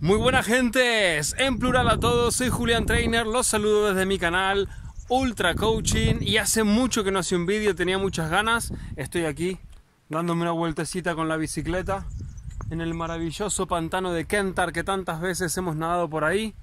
Muy buenas gentes, en plural a todos, soy Julián Trainer, los saludo desde mi canal Ultra Coaching y hace mucho que no hacía un vídeo, tenía muchas ganas, estoy aquí dándome una vueltecita con la bicicleta en el maravilloso pantano de Kentar que tantas veces hemos nadado por ahí.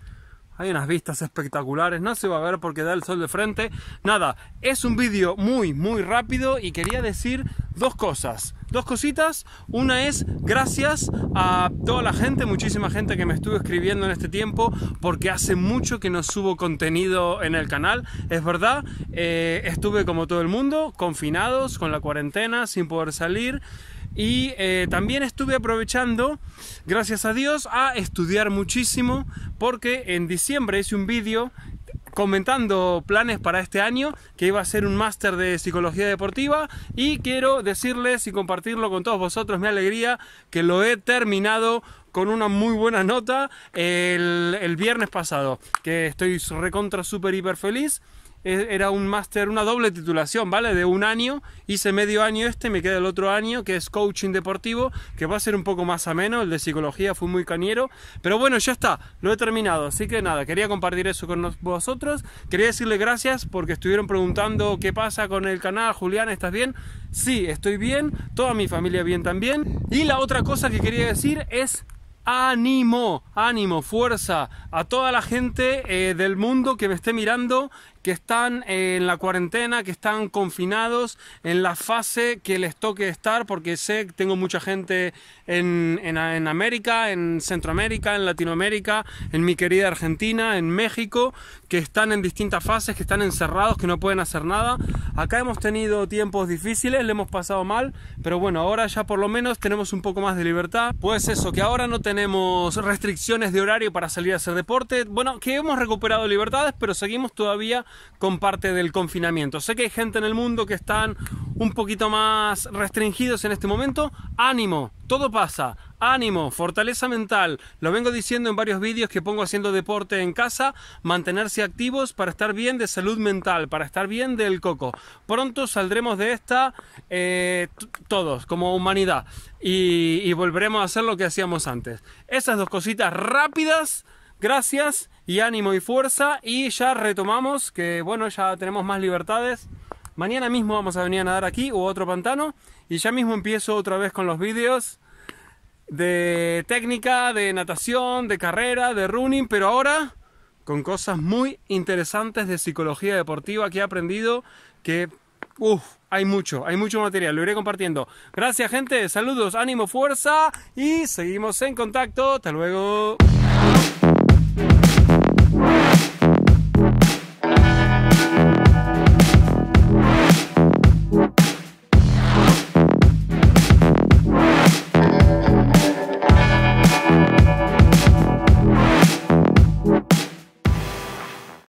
Hay unas vistas espectaculares, no se va a ver porque da el sol de frente. Nada, es un vídeo muy, muy rápido y quería decir dos cosas. Dos cositas. Una es gracias a toda la gente, muchísima gente que me estuvo escribiendo en este tiempo, porque hace mucho que no subo contenido en el canal. Es verdad, eh, estuve como todo el mundo, confinados, con la cuarentena, sin poder salir. Y eh, también estuve aprovechando, gracias a Dios, a estudiar muchísimo, porque en diciembre hice un vídeo comentando planes para este año, que iba a ser un máster de psicología deportiva y quiero decirles y compartirlo con todos vosotros, mi alegría, que lo he terminado con una muy buena nota el, viernes pasado, que estoy recontra, súper, hiper feliz era un máster, una doble titulación, ¿vale? De un año, hice medio año este, me queda el otro año, que es coaching deportivo, que va a ser un poco más ameno, el de psicología fue muy cañero pero bueno, ya está, lo he terminado, así que nada, quería compartir eso con vosotros, quería decirle gracias porque estuvieron preguntando qué pasa con el canal, Julián, ¿estás bien? Sí, estoy bien, toda mi familia bien también, y la otra cosa que quería decir es ánimo, ánimo, fuerza a toda la gente eh, del mundo que me esté mirando, que están eh, en la cuarentena, que están confinados, en la fase que les toque estar, porque sé que tengo mucha gente en, en América, en Centroamérica, en Latinoamérica, en mi querida Argentina, en México, que están en distintas fases, que están encerrados, que no pueden hacer nada. Acá hemos tenido tiempos difíciles, le hemos pasado mal, pero bueno, ahora ya por lo menos tenemos un poco más de libertad. Pues eso, que ahora no tenemos tenemos restricciones de horario para salir a hacer deporte. Bueno, que hemos recuperado libertades, pero seguimos todavía con parte del confinamiento. Sé que hay gente en el mundo que están un poquito más restringidos en este momento. Ánimo, todo pasa. Ánimo, fortaleza mental. Lo vengo diciendo en varios vídeos que pongo haciendo deporte en casa. Mantenerse activos para estar bien de salud mental, para estar bien del coco. Pronto saldremos de esta eh, todos, como humanidad. Y, volveremos a hacer lo que hacíamos antes. Esas dos cositas rápidas. Gracias y ánimo y fuerza. Y ya retomamos que, bueno, ya tenemos más libertades. Mañana mismo vamos a venir a nadar aquí u otro pantano. Y ya mismo empiezo otra vez con los vídeos de técnica, de natación, de carrera, de running, pero ahora con cosas muy interesantes de psicología deportiva que he aprendido que hay mucho, hay mucho material, lo iré compartiendo. Gracias gente, saludos, ánimo, fuerza y seguimos en contacto. Hasta luego.